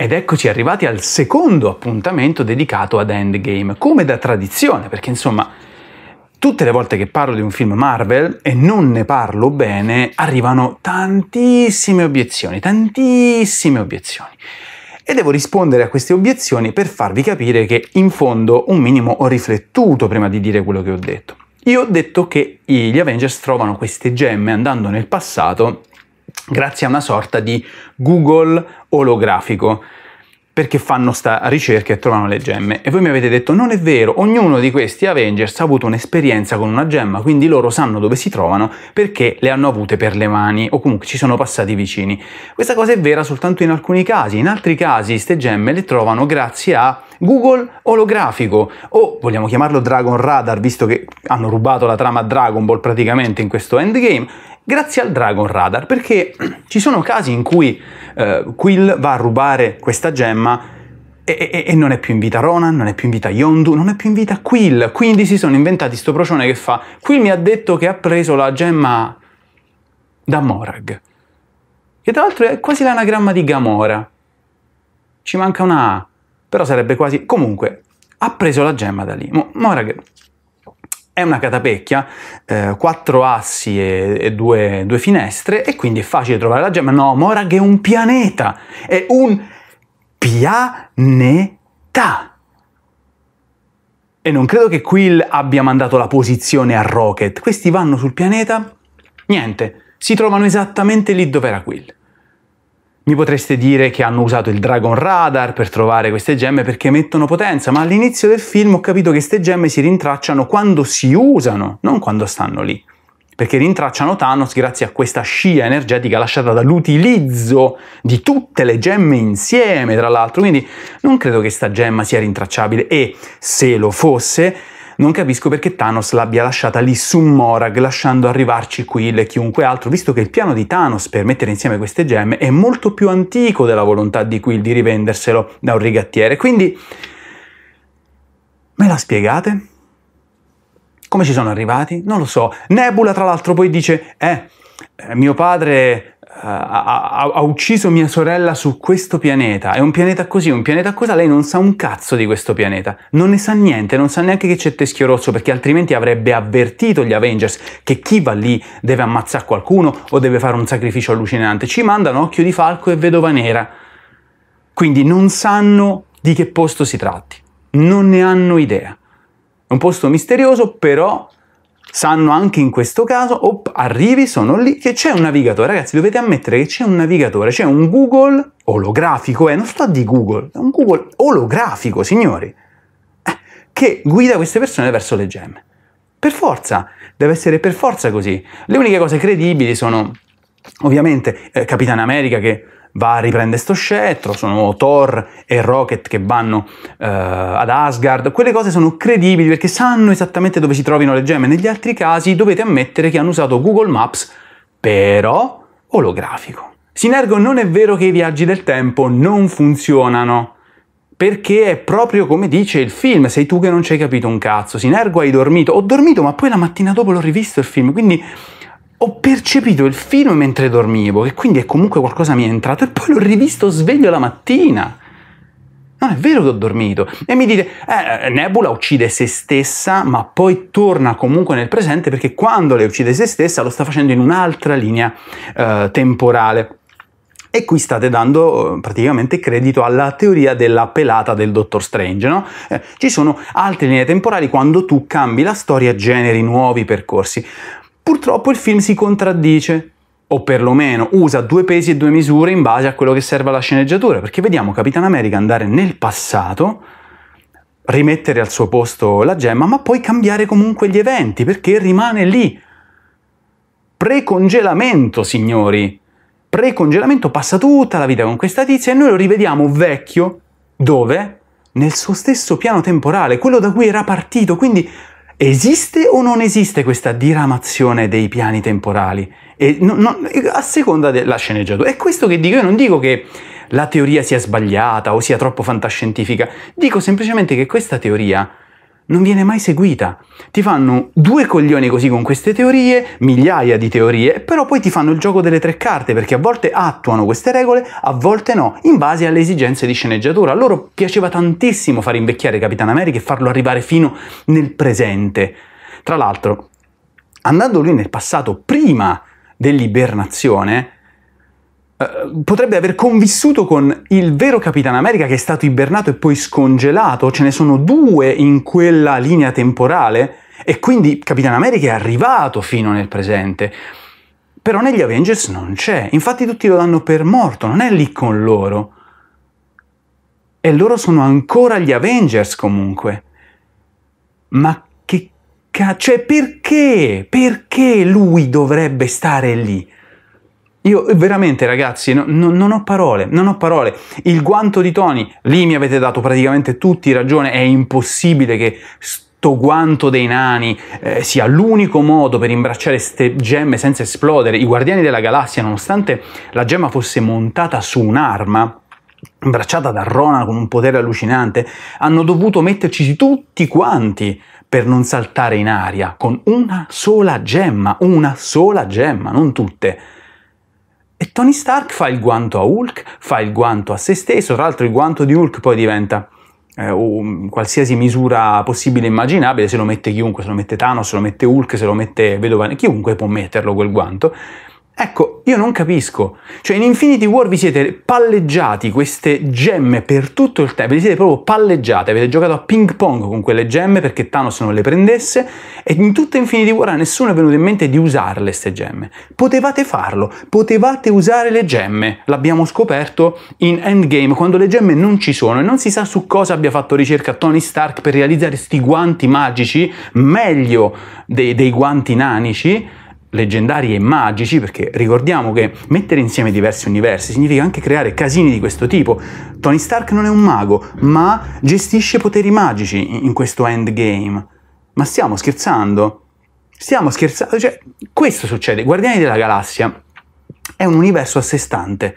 Ed eccoci arrivati al secondo appuntamento dedicato ad Endgame, come da tradizione, perché insomma tutte le volte che parlo di un film Marvel e non ne parlo bene, arrivano tantissime obiezioni, tantissime obiezioni. E devo rispondere a queste obiezioni per farvi capire che in fondo un minimo ho riflettuto prima di dire quello che ho detto. Io ho detto che gli Avengers trovano queste gemme andando nel passato grazie a una sorta di Google olografico perché fanno sta ricerca e trovano le gemme. E voi mi avete detto, non è vero, ognuno di questi Avengers ha avuto un'esperienza con una gemma, quindi loro sanno dove si trovano perché le hanno avute per le mani o comunque ci sono passati vicini. Questa cosa è vera soltanto in alcuni casi, in altri casi queste gemme le trovano grazie a Google olografico o vogliamo chiamarlo Dragon Radar visto che hanno rubato la trama Dragon Ball praticamente in questo endgame grazie al Dragon Radar, perché ci sono casi in cui eh, Quill va a rubare questa gemma e, e, e, non è più in vita Ronan, non è più in vita Yondu, non è più in vita Quill. Quindi si sono inventati sto procione che fa Quill mi ha detto che ha preso la gemma da Morag. Che tra l'altro è quasi l'anagramma di Gamora. Ci manca una A, però sarebbe quasi... Comunque, ha preso la gemma da lì. Morag è una catapecchia, eh, quattro assi e, e due, due, finestre e quindi è facile trovare la gemma. No, Morag è un pianeta, è un pianeta. E non credo che Quill abbia mandato la posizione a Rocket. Questi vanno sul pianeta, niente, si trovano esattamente lì dove era Quill. Mi potreste dire che hanno usato il Dragon Radar per trovare queste gemme perché emettono potenza, ma all'inizio del film ho capito che queste gemme si rintracciano quando si usano, non quando stanno lì. Perché rintracciano Thanos grazie a questa scia energetica lasciata dall'utilizzo di tutte le gemme insieme, tra l'altro. Quindi non credo che questa gemma sia rintracciabile e se lo fosse non capisco perché Thanos l'abbia lasciata lì su Morag, lasciando arrivarci Quill e chiunque altro, visto che il piano di Thanos per mettere insieme queste gemme è molto più antico della volontà di Quill di rivenderselo da un rigattiere. Quindi, me la spiegate? Come ci sono arrivati? Non lo so. Nebula, tra l'altro, poi dice, eh, eh mio padre eh, ha, ha, ucciso mia sorella su questo pianeta, è un pianeta così, un pianeta così. lei non sa un cazzo di questo pianeta, non ne sa niente, non sa neanche che c'è Teschio Rosso perché altrimenti avrebbe avvertito gli Avengers che chi va lì deve ammazzare qualcuno o deve fare un sacrificio allucinante, ci mandano Occhio di Falco e Vedova Nera, quindi non sanno di che posto si tratti, non ne hanno idea. È un posto misterioso però sanno anche in questo caso, op, arrivi, sono lì, che c'è un navigatore. Ragazzi, dovete ammettere che c'è un navigatore, c'è un Google olografico, eh, non sto di Google, è un Google olografico, signori, eh, che guida queste persone verso le gemme. Per forza, deve essere per forza così. Le uniche cose credibili sono, ovviamente, eh, Capitan America che va a riprendere sto scettro, sono Thor e Rocket che vanno eh, ad Asgard, quelle cose sono credibili perché sanno esattamente dove si trovino le gemme, negli altri casi dovete ammettere che hanno usato Google Maps, però olografico. Sinergo non è vero che i viaggi del tempo non funzionano perché è proprio come dice il film, sei tu che non ci hai capito un cazzo, Sinergo hai dormito, ho dormito ma poi la mattina dopo l'ho rivisto il film, quindi ho percepito il film mentre dormivo, che quindi è comunque qualcosa mi è entrato, e poi l'ho rivisto sveglio la mattina. Non è vero che ho dormito. E mi dite, eh, eh Nebula uccide se stessa, ma poi torna comunque nel presente perché quando le uccide se stessa lo sta facendo in un'altra linea eh, temporale. E qui state dando eh, praticamente credito alla teoria della pelata del Dottor Strange, no? eh, ci sono altre linee temporali quando tu cambi la storia, generi nuovi percorsi. Purtroppo il film si contraddice, o perlomeno usa due pesi e due misure in base a quello che serve alla sceneggiatura, perché vediamo Capitan America andare nel passato, rimettere al suo posto la gemma, ma poi cambiare comunque gli eventi, perché rimane lì. Precongelamento, signori. Precongelamento passa tutta la vita con questa tizia e noi lo rivediamo vecchio, dove? Nel suo stesso piano temporale, quello da cui era partito, quindi Esiste o non esiste questa diramazione dei piani temporali? No, no, a seconda della sceneggiatura. È questo che dico, io non dico che la teoria sia sbagliata o sia troppo fantascientifica, dico semplicemente che questa teoria non viene mai seguita. Ti fanno due coglioni così con queste teorie, migliaia di teorie, però poi ti fanno il gioco delle tre carte perché a volte attuano queste regole, a volte no, in base alle esigenze di sceneggiatura. A loro piaceva tantissimo far invecchiare Capitan America e farlo arrivare fino nel presente. Tra l'altro, andando lui nel passato prima dell'ibernazione, eh, potrebbe aver convissuto con il vero Capitan America che è stato ibernato e poi scongelato, ce ne sono due in quella linea temporale e quindi Capitan America è arrivato fino nel presente. Però negli Avengers non c'è, infatti tutti lo danno per morto, non è lì con loro. E loro sono ancora gli Avengers comunque. Ma che cazzo, cioè perché? Perché lui dovrebbe stare lì? Io eh, veramente ragazzi no, no, non ho parole, non ho parole. Il guanto di Tony, lì mi avete dato praticamente tutti ragione, è impossibile che sto guanto dei nani eh, sia l'unico modo per imbracciare queste gemme senza esplodere. I guardiani della galassia, nonostante la gemma fosse montata su un'arma, imbracciata da Ronan con un potere allucinante, hanno dovuto metterci tutti quanti per non saltare in aria con una sola gemma, una sola gemma, non tutte. E Tony Stark fa il guanto a Hulk, fa il guanto a se stesso, tra l'altro il guanto di Hulk poi diventa eh, um, qualsiasi misura possibile e immaginabile, se lo mette chiunque, se lo mette Thanos, se lo mette Hulk, se lo mette Vedova, chiunque può metterlo quel guanto. Ecco, io non capisco. Cioè, in Infinity War vi siete palleggiati queste gemme per tutto il tempo, vi siete proprio palleggiate, avete giocato a ping pong con quelle gemme perché Thanos non le prendesse e in tutta Infinity War a nessuno è venuto in mente di usarle queste gemme. Potevate farlo, potevate usare le gemme, l'abbiamo scoperto in Endgame, quando le gemme non ci sono e non si sa su cosa abbia fatto ricerca Tony Stark per realizzare questi guanti magici, meglio dei, dei guanti nanici, leggendari e magici, perché ricordiamo che mettere insieme diversi universi significa anche creare casini di questo tipo. Tony Stark non è un mago, ma gestisce poteri magici in questo endgame. Ma stiamo scherzando? Stiamo scherzando? Cioè, questo succede. Guardiani della Galassia è un universo a sé stante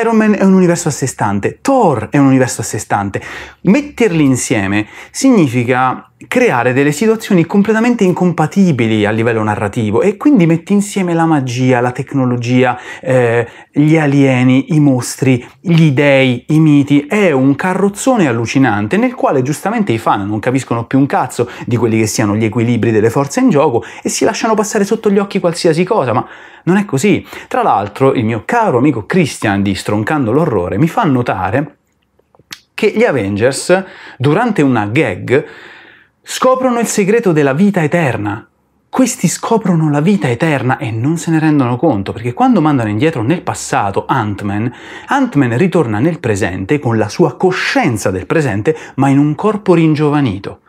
Iron Man è un universo a sé stante, Thor è un universo a sé stante. Metterli insieme significa creare delle situazioni completamente incompatibili a livello narrativo e quindi metti insieme la magia, la tecnologia, eh, gli alieni, i mostri, gli dei, i miti. È un carrozzone allucinante nel quale giustamente i fan non capiscono più un cazzo di quelli che siano gli equilibri delle forze in gioco e si lasciano passare sotto gli occhi qualsiasi cosa, ma non è così. Tra l'altro il mio caro amico Christian di di Stroncando l'orrore mi fa notare che gli Avengers, durante una gag, scoprono il segreto della vita eterna. Questi scoprono la vita eterna e non se ne rendono conto, perché quando mandano indietro nel passato Ant-Man, Ant-Man ritorna nel presente con la sua coscienza del presente, ma in un corpo ringiovanito.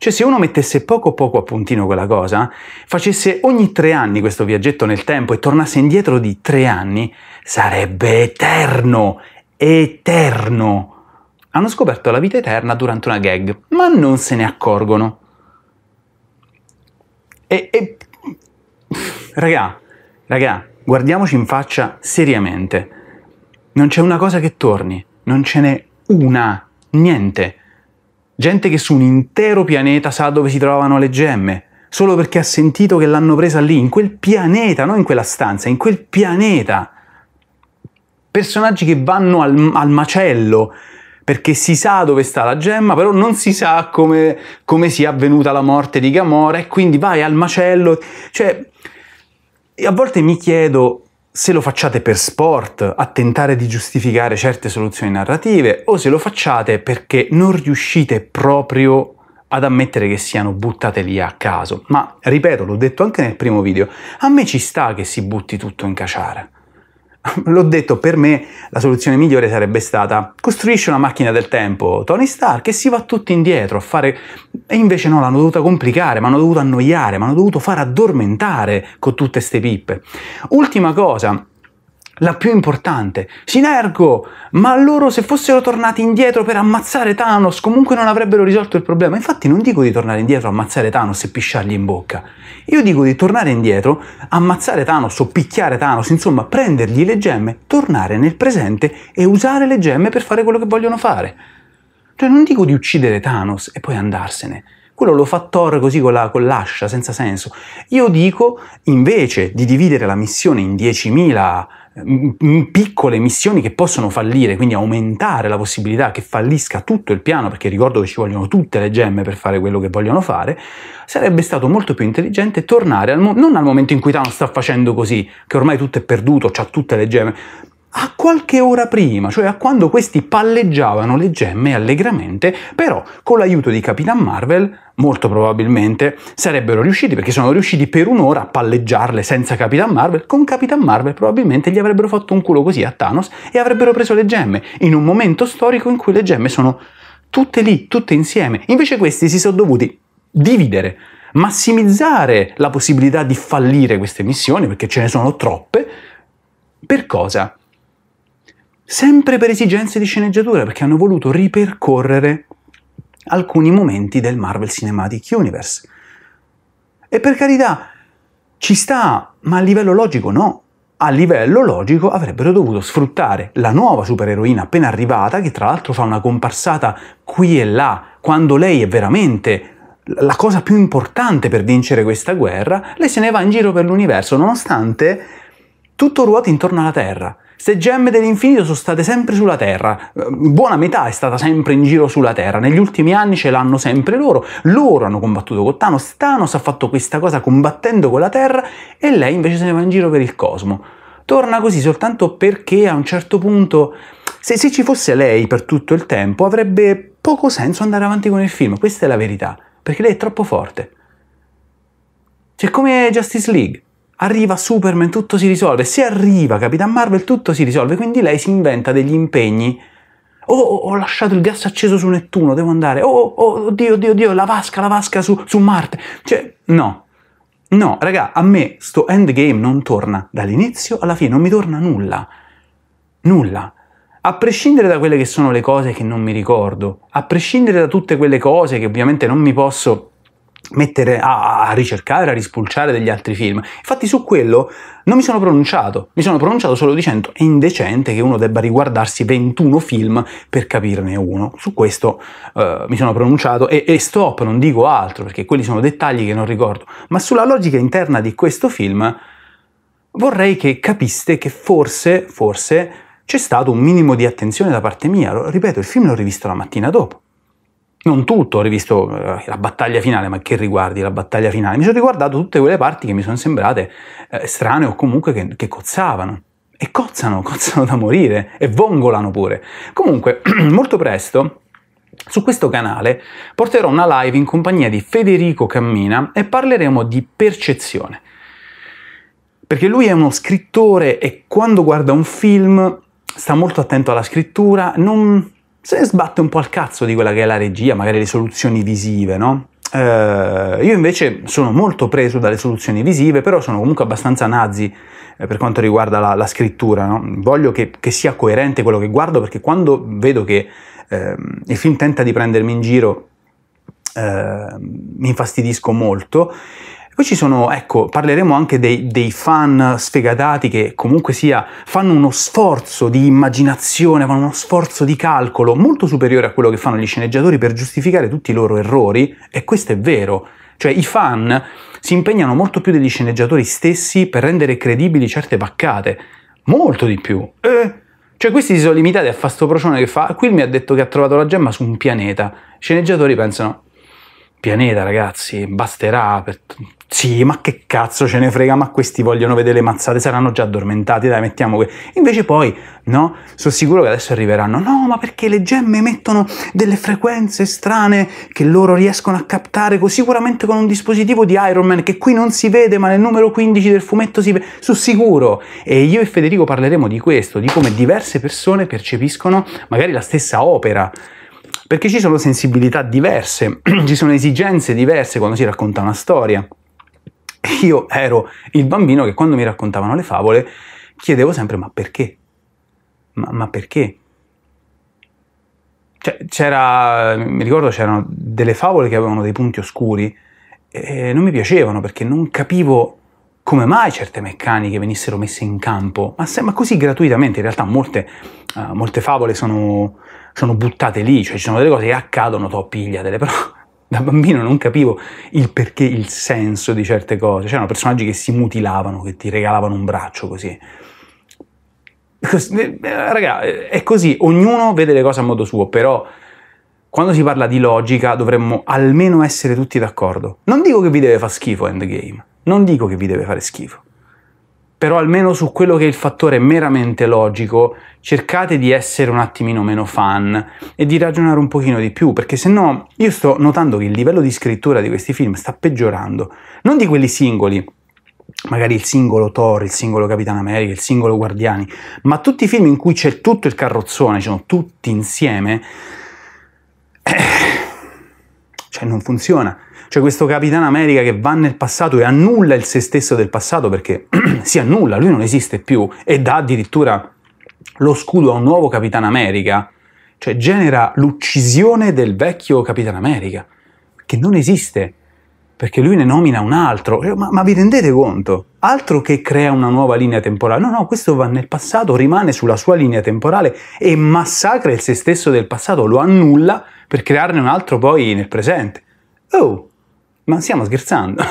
Cioè se uno mettesse poco poco a puntino quella cosa, facesse ogni tre anni questo viaggetto nel tempo e tornasse indietro di tre anni, sarebbe eterno, eterno. Hanno scoperto la vita eterna durante una gag, ma non se ne accorgono. E, e... Raga, raga, guardiamoci in faccia seriamente. Non c'è una cosa che torni, non ce n'è una, niente gente che su un intero pianeta sa dove si trovano le gemme, solo perché ha sentito che l'hanno presa lì, in quel pianeta, non in quella stanza, in quel pianeta. Personaggi che vanno al, al macello perché si sa dove sta la gemma, però non si sa come, come sia avvenuta la morte di Gamora e quindi vai al macello. Cioè, a volte mi chiedo se lo facciate per sport, a tentare di giustificare certe soluzioni narrative, o se lo facciate perché non riuscite proprio ad ammettere che siano buttate lì a caso. Ma ripeto, l'ho detto anche nel primo video, a me ci sta che si butti tutto in caciara. L'ho detto, per me la soluzione migliore sarebbe stata costruisci una macchina del tempo, Tony Stark, e si va tutti indietro a fare... E invece no, l'hanno dovuta complicare, mi hanno dovuto annoiare, mi hanno dovuto far addormentare con tutte ste pippe. Ultima cosa, la più importante. Sinergo, ma loro se fossero tornati indietro per ammazzare Thanos comunque non avrebbero risolto il problema. Infatti non dico di tornare indietro, ammazzare Thanos e pisciargli in bocca. Io dico di tornare indietro, ammazzare Thanos o picchiare Thanos, insomma prendergli le gemme, tornare nel presente e usare le gemme per fare quello che vogliono fare. Cioè non dico di uccidere Thanos e poi andarsene quello lo fa Thor così con, la, con, l'ascia, senza senso. Io dico invece di dividere la missione in 10.000 piccole missioni che possono fallire, quindi aumentare la possibilità che fallisca tutto il piano, perché ricordo che ci vogliono tutte le gemme per fare quello che vogliono fare, sarebbe stato molto più intelligente tornare al mo- non al momento in cui Thanos sta facendo così, che ormai tutto è perduto, ha tutte le gemme, a qualche ora prima, cioè a quando questi palleggiavano le gemme allegramente, però con l'aiuto di Capitan Marvel molto probabilmente sarebbero riusciti, perché sono riusciti per un'ora a palleggiarle senza Capitan Marvel, con Capitan Marvel probabilmente gli avrebbero fatto un culo così a Thanos e avrebbero preso le gemme, in un momento storico in cui le gemme sono tutte lì, tutte insieme. Invece questi si sono dovuti dividere, massimizzare la possibilità di fallire queste missioni, perché ce ne sono troppe, per cosa? sempre per esigenze di sceneggiatura, perché hanno voluto ripercorrere alcuni momenti del Marvel Cinematic Universe. E per carità, ci sta, ma a livello logico no. A livello logico avrebbero dovuto sfruttare la nuova supereroina appena arrivata, che tra l'altro fa una comparsata qui e là, quando lei è veramente la cosa più importante per vincere questa guerra, lei se ne va in giro per l'universo, nonostante tutto ruota intorno alla Terra. Queste gemme dell'infinito sono state sempre sulla Terra, eh, buona metà è stata sempre in giro sulla Terra, negli ultimi anni ce l'hanno sempre loro, loro hanno combattuto con Thanos, Thanos ha fatto questa cosa combattendo con la Terra e lei invece se ne va in giro per il cosmo. Torna così soltanto perché a un certo punto, se, se ci fosse lei per tutto il tempo, avrebbe poco senso andare avanti con il film, questa è la verità, perché lei è troppo forte. C'è come Justice League arriva Superman, tutto si risolve. Se arriva Capitan Marvel, tutto si risolve. Quindi lei si inventa degli impegni. Oh, oh, oh ho lasciato il gas acceso su Nettuno, devo andare. Oh, oh, oh oddio, oddio, oddio, la vasca, la vasca su, su Marte. Cioè, no. No, raga, a me sto endgame non torna dall'inizio alla fine, non mi torna nulla. Nulla. A prescindere da quelle che sono le cose che non mi ricordo, a prescindere da tutte quelle cose che ovviamente non mi posso mettere a, a, ricercare, a rispulciare degli altri film. Infatti su quello non mi sono pronunciato, mi sono pronunciato solo dicendo è indecente che uno debba riguardarsi 21 film per capirne uno. Su questo eh, mi sono pronunciato e, e stop, non dico altro perché quelli sono dettagli che non ricordo, ma sulla logica interna di questo film vorrei che capiste che forse, forse c'è stato un minimo di attenzione da parte mia. Ripeto, il film l'ho rivisto la mattina dopo non tutto, ho rivisto eh, la battaglia finale, ma che riguardi la battaglia finale? Mi sono riguardato tutte quelle parti che mi sono sembrate eh, strane o comunque che, che cozzavano. E cozzano, cozzano da morire e vongolano pure. Comunque, molto presto su questo canale porterò una live in compagnia di Federico Cammina e parleremo di percezione. Perché lui è uno scrittore e quando guarda un film sta molto attento alla scrittura, non, se ne sbatte un po' al cazzo di quella che è la regia, magari le soluzioni visive, no? Eh, io invece sono molto preso dalle soluzioni visive, però sono comunque abbastanza nazi eh, per quanto riguarda la, la scrittura. No? Voglio che, che, sia coerente quello che guardo, perché quando vedo che eh, il film tenta di prendermi in giro, eh, mi infastidisco molto poi ci sono, ecco, parleremo anche dei, dei, fan sfegatati che comunque sia fanno uno sforzo di immaginazione, fanno uno sforzo di calcolo molto superiore a quello che fanno gli sceneggiatori per giustificare tutti i loro errori, e questo è vero. Cioè i fan si impegnano molto più degli sceneggiatori stessi per rendere credibili certe baccate, molto di più. Eh, cioè questi si sono limitati a fare sto procione che fa, qui mi ha detto che ha trovato la gemma su un pianeta. I sceneggiatori pensano, pianeta, ragazzi, basterà. Per... Sì, ma che cazzo ce ne frega, ma questi vogliono vedere le mazzate, saranno già addormentati, dai, mettiamo que... Invece poi, no, sono sicuro che adesso arriveranno, no, ma perché le gemme emettono delle frequenze strane che loro riescono a captare sicuramente con un dispositivo di Iron Man che qui non si vede, ma nel numero 15 del fumetto si vede, su sicuro. E io e Federico parleremo di questo, di come diverse persone percepiscono magari la stessa opera perché ci sono sensibilità diverse, ci sono esigenze diverse quando si racconta una storia. Io ero il bambino che quando mi raccontavano le favole chiedevo sempre ma perché? Ma, ma perché? Cioè, c'era, mi ricordo c'erano delle favole che avevano dei punti oscuri e non mi piacevano perché non capivo come mai certe meccaniche venissero messe in campo, ma, se, ma così gratuitamente, in realtà molte, uh, molte favole sono, sono, buttate lì, cioè ci sono delle cose che accadono, to, pigliatele, però da bambino non capivo il perché, il senso di certe cose, c'erano personaggi che si mutilavano, che ti regalavano un braccio così. Eh, eh, raga, è così, ognuno vede le cose a modo suo, però quando si parla di logica dovremmo almeno essere tutti d'accordo. Non dico che vi deve far schifo Endgame, non dico che vi deve fare schifo, però almeno su quello che è il fattore meramente logico cercate di essere un attimino meno fan e di ragionare un pochino di più, perché se no io sto notando che il livello di scrittura di questi film sta peggiorando, non di quelli singoli, magari il singolo Thor, il singolo Capitano America, il singolo Guardiani, ma tutti i film in cui c'è tutto il carrozzone, sono tutti insieme, eh, cioè non funziona. Cioè questo Capitano America che va nel passato e annulla il se stesso del passato perché si annulla, lui non esiste più e dà addirittura lo scudo a un nuovo Capitano America, cioè genera l'uccisione del vecchio Capitano America, che non esiste, perché lui ne nomina un altro. Eh, ma, ma, vi rendete conto? Altro che crea una nuova linea temporale. No, no, questo va nel passato, rimane sulla sua linea temporale e massacra il se stesso del passato, lo annulla per crearne un altro poi nel presente. Oh, ma stiamo scherzando?